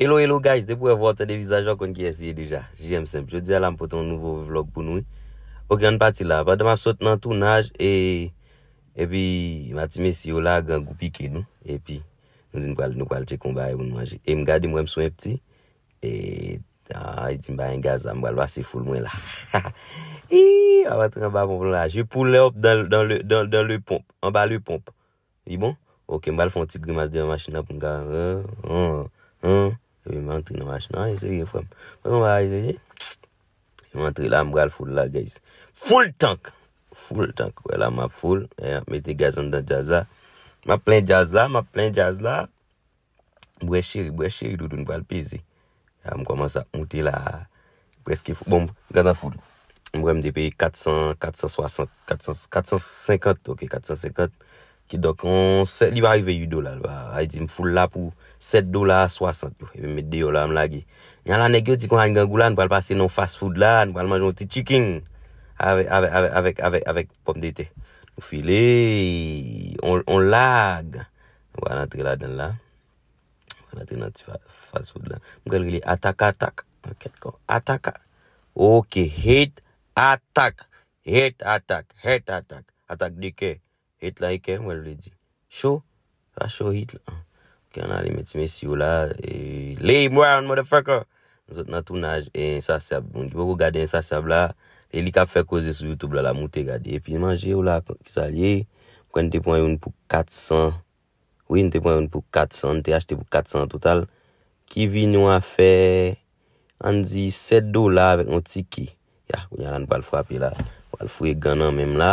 Hello, hello guys! Depo e vwote de vizajon kon ki esye deja. Jem sem. Jodi ala mpote un nouvo vlog pou nou. Ok, an pati la. Vwote m ap sot nan tounaj. E pi, mati mesi yo la gangu pike nou. E pi, nou zin kwal, nou kwal chekon ba e mwen waj. E m gade mwen mswen pti. E, ta, yi zin ba yen gazan. M wal vwase ful mwen la. Hii, avatran ba pou mwen la. Je poule hop dan le pomp. An ba le pomp. I bon? Ok, m val fwantik gri mas de yon masina pou m gade. An, an, an. Mwen tri nan waj nan a ye se ye fwem. Mwen tri lan mwen al foud la non, guys. Foul tank. Foul tank. Wè bon, la mwen foul. Mwen te gaz an dan jaz la. Mwen plen jaz la. Mwen plen jaz la. Mwen chiri. Mwen chiri. Doudoun mwen al pizi. Mwen koman sa moun ti la. Pweski foud. Bon. Ganda foud. Mwen mwen di pe 400, 460, 450. 450. Ki dok, li va rive 8 do la. Ay di m ful la pou 7 do la, 60 do. Ebe m deyo la m lage. Nyan la negyo ti kwa yon gangou la, n pou al pase yon fast food la, n pou al manjou yon ti chicken, avek, avek, avek, avek, avek, pom de te. M file, on lage. M wala natre la den la. M wala natre nan ti fast food la. M gwele li, ataka, ataka. Ok, hit, ataka. Hit, ataka. Hit, ataka. Ataka dike. Hit like m, wè l wè di. Show? Fa show hit la. Ah. Ok, an alè meti mesi wè la. Le mwè an, mwè de fèkè. Nzot nan tou nage, e yon sa sab. Bon, ki pou gade yon sa sab la, e li ka fè koze sou YouTube la, mwè te gade. E pi manje wè la, ki sa liye, pou kwen te pwè yon pou 400. Ou yon te pwè yon pou 400, te achete pou 400 total. Ki vini wè a fè, an di 7 do la, wèk mwè ti ki. Ya, wè nyan lan bal fwapè la. Wè al fwè gana mèm la.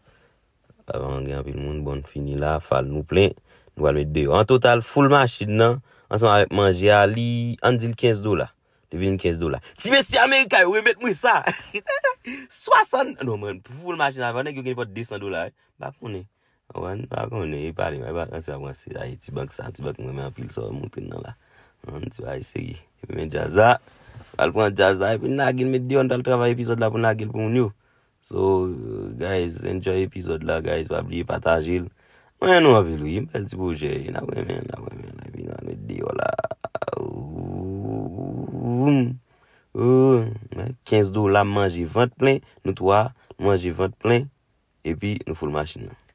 Avan gen apil moun bon fini la fal nou plen Nou wal me deyo An total full masjid nan Anseman avek manje a li anzil 15 dola Devin 15 dola Ti besi Amerikay ouwe met mou sa 60 Anon moun full masjid nan Wanen ki ou geni pot 200 dola Bak mounen Wanen bak mounen E pali mounen Anseman apil mounen Anseman apil mounen Anseman apil mounen Anseman apil mounen Anseman apil mounen Anseman apil mounen Anseman apil mounen So, guys, enjoy episode la, guys, wap liye pata jil. Mwen nou apelou yi, mwen tipou jè, yi nagwen men, nagwen men, yi nan met diyo la. 15 do la manji 20 plen, nou 3 manji 20 plen, epi nou ful masjin nan.